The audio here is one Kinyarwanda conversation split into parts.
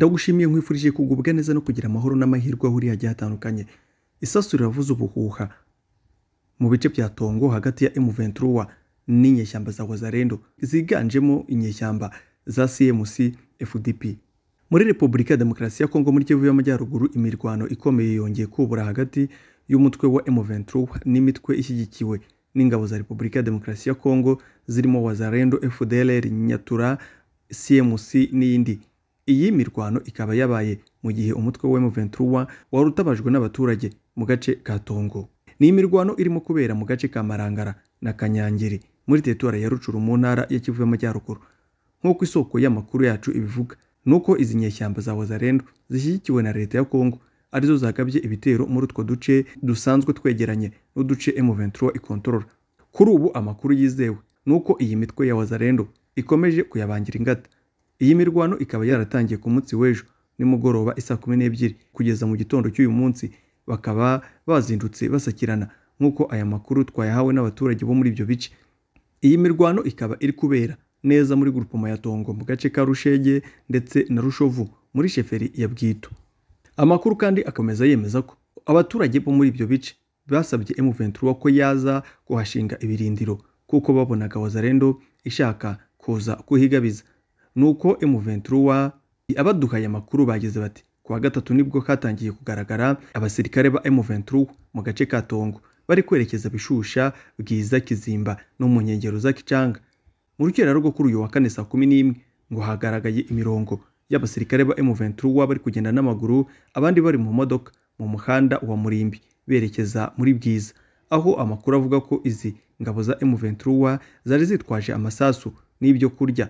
ndagushimiye nkwifurije kugubwa neza no kugira amahoro n'amahirwe ahuriye agiye atandukanye isasu riravuze ubuhuha mu bice bya tongo hagati ya emuventuruwa n'inyeshyamba za wazarendo ziganjemo inyeshyamba za cmc fdp muri repubulika ya demokarasi ya kongo muri kivu y'amajyaruguru imirwano ikomeye yongeye kubura hagati y'umutwe wa emuventuruwa n'imitwe ishyigikiwe n'ingabo za repubulika ya demokarasi ya kongo zirimo wazarendo fdlr nyatura cmc n'iyindi iyi mirwano ikaba yabaye mu gihe umutwe wa m wari utabajwe n'abaturage mu gace ka Tongo ni imirwano irimo kubera mu gace ka Marangara na Kanyangiri muri teritwari ya Rucuru mu ntara ya Kivu y'Amajyaruguru nk'uko isoko y'amakuru yacu ibivuga nuko izi nyeshyamba za Wazalendo zishyigikiwe na leta ya Kongo arizo zagabye ibitero muri utwo duce dusanzwe twegeranye n'uduce m ikontorora kuri ubu amakuru yizewe nuko iyi mitwe ya wazarendo ikomeje kuyabangira ingata Iyi mirwano ikaba yaratangiye ku munsi w'ejo nimugoroba isa kumi n'ebyiri kugeza mu gitondo cy'uyu munsi bakaba bazindutse basakirana nk'uko aya makuru twayahawe n'abaturage bo muri ibyo bice. Iyi mirwano ikaba iri kubera neza muri Grupoma ya Tongo mu gace ka Rushege ndetse na Rushovu muri sheferi ya Bwito. Amakuru kandi akomeza yemeza ko abaturage bo muri ibyo bice basabye m ko yaza kuhashinga ibirindiro kuko babonaga Wazarendo ishaka kuza kuhigabiza nuko emuventura abadukanye amakuru bagize bati kuwa gatatu nibwo katangiye kugaragara abasirikare ba emuventura mu gace ka tongo bari kwerekeza bishusha bwiza kizimba no mu nkengero za Kicanga mu rukera rwo kuri uyu wa kane saa kumi n'imwe ngo hagaragaye imirongo y'abasirikare ba m bari kugenda n'amaguru abandi bari mu modoka mu muhanda wa Murimbi berekeza muri Bwiza aho amakuru avuga ko izi ngabo za m zari zitwaje amasasu n'ibyo kurya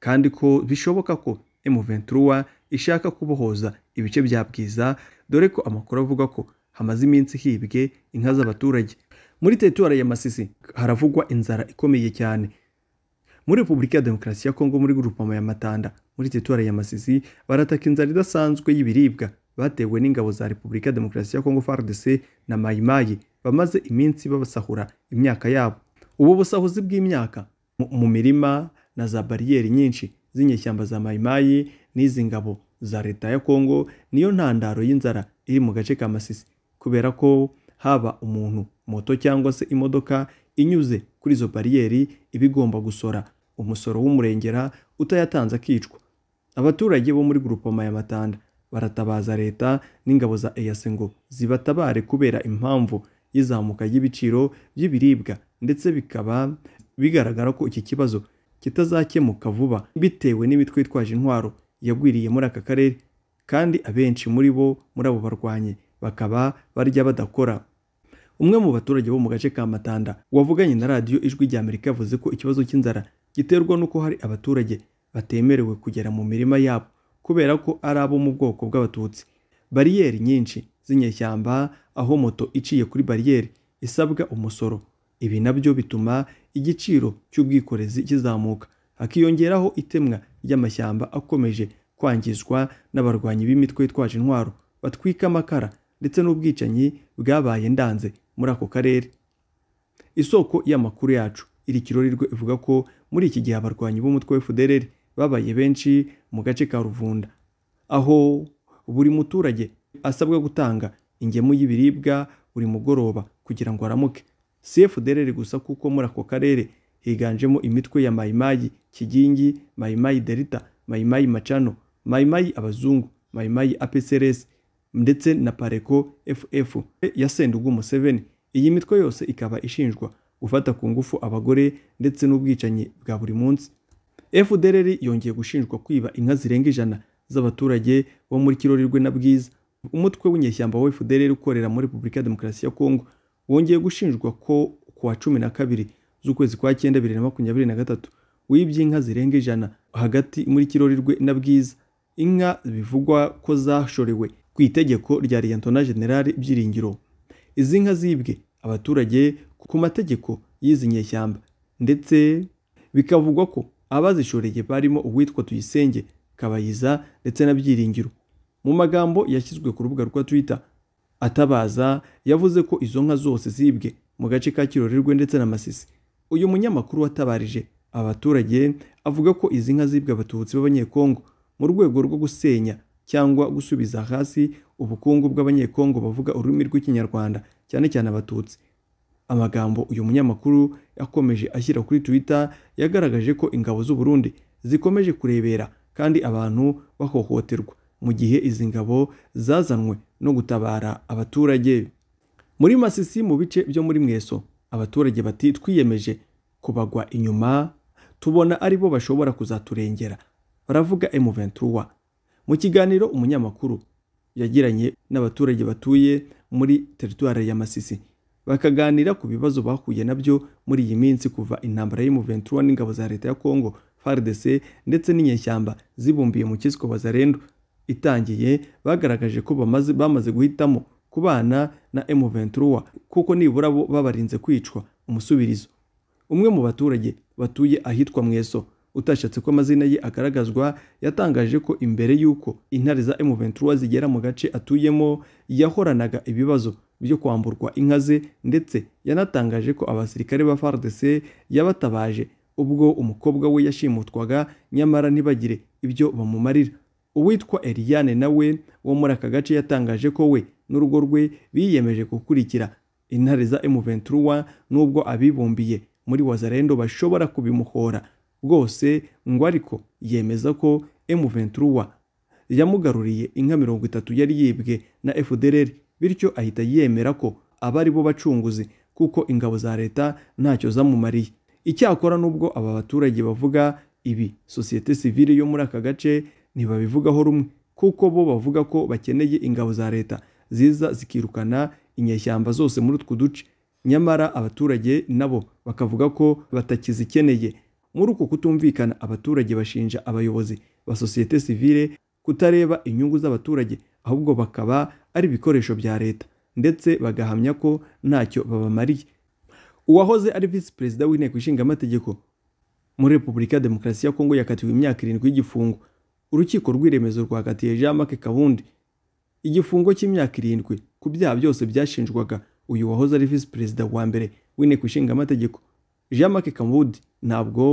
kandi ko bishoboka ko emuventura ishaka kubohoza ibice bya bwiza dore ko amakuru avuga ko hamaze iminsi hibwe inka z'abaturage muri teritwari ya masisi haravugwa inzara ikomeye cyane muri repubulika ya demokarasi ya kongo muri gurupama ya matanda muri teritwari ya masisi barataka inzara idasanzwe y'ibiribwa batewe n'ingabo za repubulika ya demokarasi ya kongo fardc na mayimayi bamaze iminsi babasahura imyaka yabo ubu busahuzi bw'imyaka mu mirima na za bariyeri nyinshi z'inyeshyamba za mayimayi n'izi ngabo za leta ya kongo niyo ntandaro y'inzara iri mu gace ka masisi kubera ko haba umuntu moto cyangwa se imodoka inyuze kuri izo bariyeri iba igomba gusora umusoro w'umurengera utayatanze akicwa abaturage bo muri gurupoma ya matanda baratabaza leta n'ingabo za eyase ngo zibatabare kubera impamvu y'izamuka ry'ibiciro by'ibiribwa ndetse bikaba bigaragara ko iki kibazo kitazakemuka vuba bitewe n'imitwe yitwaje intwaro yagwiriye muri aka karere kandi abenshi muri bo muri abo barwanyi bakaba barya badakora umwe mu baturage bo mu gace ka matanda wavuganye na radiyo ijwi ry'amerika yavuze ko ikibazo cy'inzara giterwa n'uko hari abaturage batemerewe kugera mu mirima yabo kubera ko ari abo mu bwoko bw'abatutsi bariyeri nyinshi z'inyeshyamba aho moto iciye kuri bariyeri isabwa umusoro Ibi nabyo bituma igiciro cy'ubwikorezi kizamuka, hakiyongeraho itemwa ry'amashyamba akomeje kwangizwa n'abarwanyi b'imitwe yitwaje intwaro batwika amakara ndetse n'ubwicanyi bwabaye ndanze muri ako karere. Isoko y'amakuru yacu iri Irikirorerwe ivuga ko muri iki gihe abarwanyi b'umutwe wa FDLR babaye benshi mu gace ka Ruvunda, aho buri muturage asabwa gutanga ingemu y'ibiribwa buri mugoroba kugira ngo aramuke cfdr gusa kuko muri ako karere higanjemo imitwe ya mayimayi kigingi mayimayi delita mayimayi macano mayimayi abazungu mayimayi apcrs ndetse na pareko ff ya sendugu museveni iyi mitwe yose ikaba ishinjwa gufata ku ngufu abagore ndetse n'ubwicanyi bwa buri munsi fdr yongeye gushinjwa kwiba inka zirenga ijana z'abaturage bo muri kirori rwe na bwiza umutwe w'inyeshyamba wa fdr ukorera muri repubulika ya demokarasi ya kongo wongeye gushinjwa ko kuwa cumi na kabiri z'ukwezi kwa cyenda bibiri na makumyabiri na gatatu wibye inka zirenga ijana hagati muri kirori rwe na bwiza inka bivugwa ko zashorewe ku itegeko rya liyantona generali byiringiro izi nka zibwe abaturage ku mategeko y'izi nyeshyamba ndetse bikavugwa ko abazishoreye barimo uwitwa tuyisenge kabayiza ndetse na byiringiro mu magambo yashyizwe ku rubuga rwa twitter atabaza yavuze ko izo nka zose zibwe mu gace ka kirorerwe ndetse na masisi uyu munyamakuru watabarije abaturage avuga ko izi nka zibwe abatutsi b'abanyekongo mu rwego rwo gusenya cyangwa gusubiza hasi ubukungu bw'abanyekongo bavuga ururimi rw'ikinyarwanda cyane cyane abatutsi amagambo uyu munyamakuru yakomeje ashyira kuri twitter yagaragaje ko ingabo z'u Burundi zikomeje kurebera kandi abantu bahohoterwa mu gihe izi ngabo zazanwe no gutabara abaturage muri masisi mu bice byo muri mweso abaturage bati twiyemeje kubagwa inyuma tubona ari bo bashobora kuzaturengera baravuga emuventura mu kiganiro umunyamakuru yagiranye n'abaturage batuye muri teritwari ya masisi bakaganira ku bibazo bahuye nabyo muri iyi minsi kuva intambara y'emuventura n'ingabo za leta ya kongo fardc ndetse n'inyeshyamba zibumbiye mu cyiswe bazarendo itangiye bagaragaje ko bamaze guhitamo kubana na emuventura kuko nibura bo babarinze kwicwa umusubirizo umwe mu baturage batuye ahitwa mweso utashatse ko amazina ye agaragazwa yatangaje ko imbere y'uko intare za emuventura zigera mu gace atuyemo yahoranaga ibibazo byo kwamburwa inka ze ndetse yanatangaje ko abasirikare ba FARDC yabatabaje ubwo umukobwa we yashimutwaga nyamara ntibagire ibyo bamumarira uwitwa Eliane nawe wo muri aka gace yatangaje ko we n'urugo rwe biyemeje gukurikira intare za M23 nubwo abibumbiye muri Wazalendo bashobora kubimuhora bwose ngo ariko yemeza ko M23 yamugaruriye inka mirongo itatu yari yibwe na FDLR bityo ahita yemera ko abari bo bacunguzi kuko ingabo za leta ntacyo zamumariye icyakora nubwo aba baturage bavuga ibi sosiyete sivile yo muri aka gace ntibabivugaho rumwe kuko bo bavuga ko bakeneye ingabo za leta ziza zikirukana inyeshyamba zose muri utwo duce nyamara abaturage nabo bakavuga ko batakizikeneye muri uko kutumvikana abaturage bashinja abayobozi ba sosiyete sivile kutareba inyungu z'abaturage ahubwo bakaba ari ibikoresho bya leta ndetse bagahamya ko ntacyo babamariye uwahoze ari visi perezida w'inteko ishinga amategeko muri repubulika ya demokarasi ya kongo yakatiwe imyaka irindwi y'igifungo urukiko rw'iremezo rwakatiye jean marc kabundi igifungo cy'imyaka irindwi ku byaha byose byashinjwaga uyu wahoze ari visi perezida wa mbere w'inteko ishinga amategeko jean marc kabundi ntabwo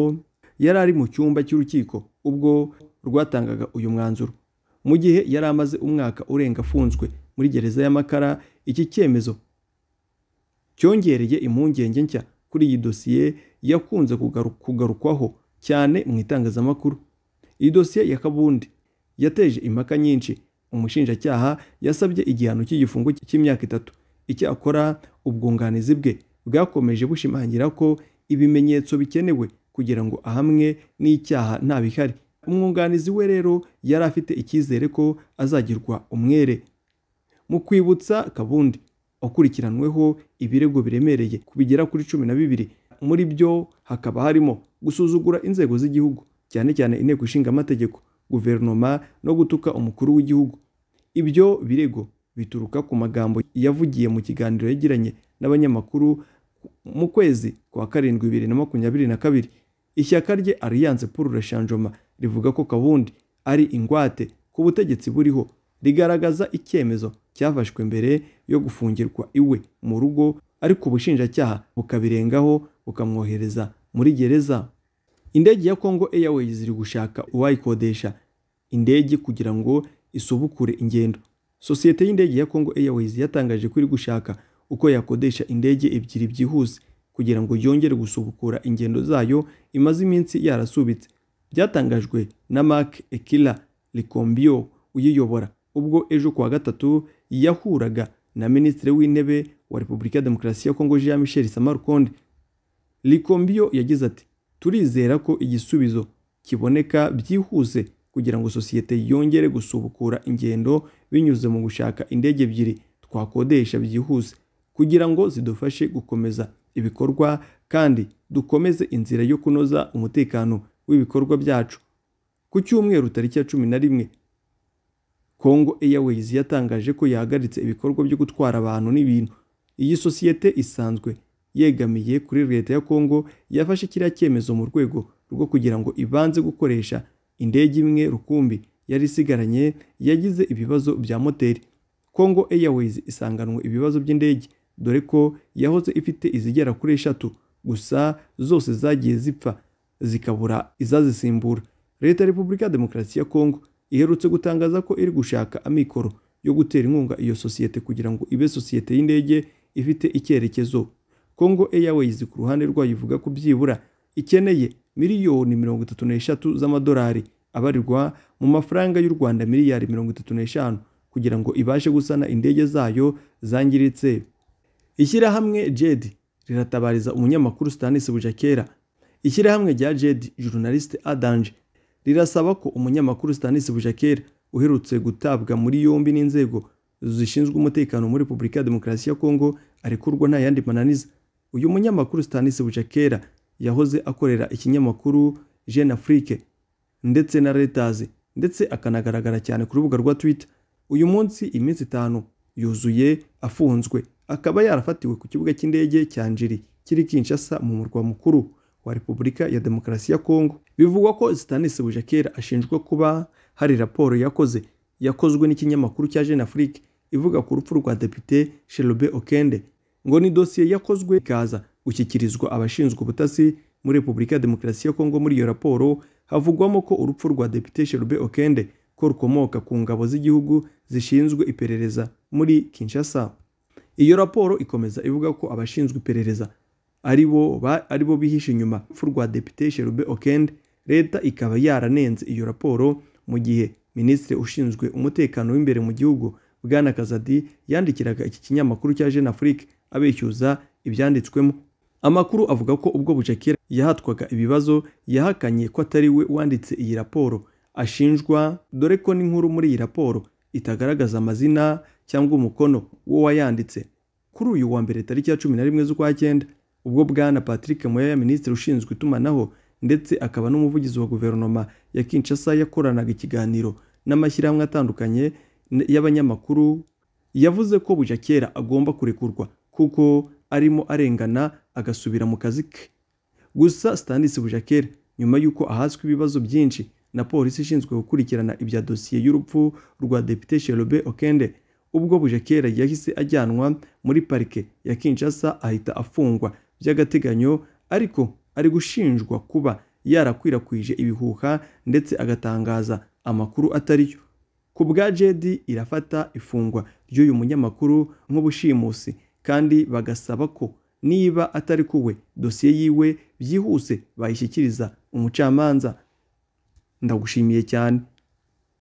yari ari mu cyumba cy'urukiko ubwo rwatangaga uyu mwanzuro mu gihe yari amaze umwaka urenga afunzwe muri gereza y'amakara iki cyemezo cyongereye impungenge nshya kuri iyi dosiye yakunze kugarukwaho cyane mu itangazamakuru iyi dosiye ya kabundi yateje impaka nyinshi umushinjacyaha yasabye igihano cy'igifungo cy'imyaka itatu icyakora ubwunganizi bwe bwakomeje bushimangira ko ibimenyetso bikenewe kugira ngo ahamwe n'icyaha nta bihari umwunganizi we rero yari afite icyizere ko azagirwa umwere mu kwibutsa kabundi wakurikiranweho ibirego biremereye kubigera kuri cumi na bibiri muri byo hakaba harimo gusuzugura inzego z'igihugu cyane cyane inteko ishinga amategeko guverinoma no gutuka umukuru w'igihugu ibyo birego bituruka ku magambo yavugiye mu kiganiro yagiranye n'abanyamakuru mu kwezi kwa karindwi bibiri na makumyabiri na kabiri ishyaka rye Alliance pour le rivuga ko Kabundi ari ingwate ku butegetsi buriho rigaragaza icyemezo cyafashwe mbere yo gufungirwa iwe mu rugo ariko ubushinjacyaha bukabirengaho bukamwohereza muri gereza indege ya Congo Airways iri gushaka uwayikodesha indege kugira ngo isubukure ingendo sosiyete y'indege ya Congo Airways yatangaje ko iri gushaka uko yakodesha indege ebyiri byihuse kugira ngo yongere gusubukura ingendo zayo imaze iminsi yarasubitse byatangajwe na Mark Ekila Likombio uyiyobora ubwo ejo kuwa gatatu yahuraga na minisitiri w'intebe wa Repubulika ya Demokarasi ya Congo Jean Michel Samarukonde Likombio yagize ati turizera ko igisubizo kiboneka byihuse kugira ngo sosiyete yongere gusubukura ingendo binyuze mu gushaka indege ebyiri twakodesha byihuse kugira ngo zidufashe gukomeza ibikorwa kandi dukomeze inzira yo kunoza umutekano w'ibikorwa byacu ku cyumweru tariki ya cumi na rimwe Congo Airways yatangaje ko yahagaritse ibikorwa byo gutwara abantu n'ibintu iyi sosiyete isanzwe yegamiye kuri leta ya Kongo yafashe kiriya cyemezo mu rwego rwo kugira ngo ibanze gukoresha indege imwe rukumbi yari isigaranye yagize ibibazo bya moteri Kongo Airways isanganwe ibibazo by'indege dore ko yahoze ifite izigera kuri eshatu gusa zose zagiye zipfa zikabura izazisimbura leta ya repubulika ya demokarasi ya kongo iherutse gutangaza ko iri gushaka amikoro yo gutera inkunga iyo sosiyete kugira ngo ibe sosiyete y'indege ifite icyerekezo Congo Airways ku ruhande rwayo ivuga ko byibura ikeneye miliyoni mirongo itatu n'eshatu z'amadolari abarirwa mu mafaranga y'u Rwanda miliyari mirongo itatu n'eshanu kugira ngo ibashe gusana indege zayo zangiritse ishyirahamwe JED riratabariza umunyamakuru Stanis Bujakera ishyirahamwe rya JED jurnaliste Adange rirasaba ko umunyamakuru Stanis Bujakera uherutse gutabwa muri yombi n'inzego zishinzwe umutekano muri Repubulika ya Demokarasi ya Congo arekurwa nta yandi mananiza uyu munyamakuru Stanis Bucakera yahoze akorera ikinyamakuru Jeune Afrique ndetse na Reuters ndetse akanagaragara cyane ku rubuga rwa Twitter uyu munsi iminsi itanu yuzuye afunzwe akaba yarafatiwe ku kibuga cy'indege cya Njiri kiri Kinshasa mu murwa mukuru wa Repubulika ya Demokarasi ya Kongo bivugwa ko Stanis Bujakera ashinjwa kuba hari raporo yakoze yakozwe n'ikinyamakuru cya Jeune Afrique ivuga ku rupfu rwa Depite Shelobe Okende ngo ni dosiye yakozwe ikaza gushyikirizwa abashinzwe ubutasi muri repubulika ya demokarasi ya kongo muri iyo raporo havugwamo ko urupfu rwa depite sherube okende ko rukomoka ku ngabo z'igihugu zishinzwe iperereza muri kinshasa iyo raporo ikomeza ivuga ko abashinzwe iperereza ari bo bihishe inyuma urupfu rwa depite sherube okende leta ikaba yaranenze iyo raporo mu gihe minisitiri ushinzwe umutekano w'imbere mu gihugu bwana kazadi yandikiraga iki kinyamakuru cya jeune afrique abeshyuza ibyanditswemo amakuru avuga ko ubwo bucakira yahatwaga ibibazo yahakanye ko atari we wanditse iyi raporo ashinjwa dore ko n'inkuru muri iyi raporo itagaragaza amazina cyangwa umukono wo wayanditse kuri uyu wa mbere tariki ya cumi na rimwe z'ukwa cyenda ubwo bwana patrick Moya minisitiri ushinzwe itumanaho ndetse akaba n'umuvugizi wa guverinoma ya kinshasa yakoranaga ikiganiro n'amashyirahamwe atandukanye y'abanyamakuru yavuze ko kera agomba kurekurwa kuko arimo arengana agasubira mu kazi ke gusa Stanis Bujakera nyuma y'uko ahazwi ibibazo byinshi na polisi ishinzwe gukurikirana ibya dosiye y'urupfu rwa Depite Sherobe Okende ubwo Bujakera yahise ajyanwa muri parike ya Kinshasa ahita afungwa by'agateganyo ariko ari gushinjwa kuba yarakwirakwije ibihuha ndetse agatangaza amakuru atari yo ku bwa Jedi irafata ifungwa ry'uyu munyamakuru nk'ubushimusi kandi bagasaba ko niba atari kuwe dosiye yiwe byihuse bayishyikiriza umucamanza ndagushimiye cyane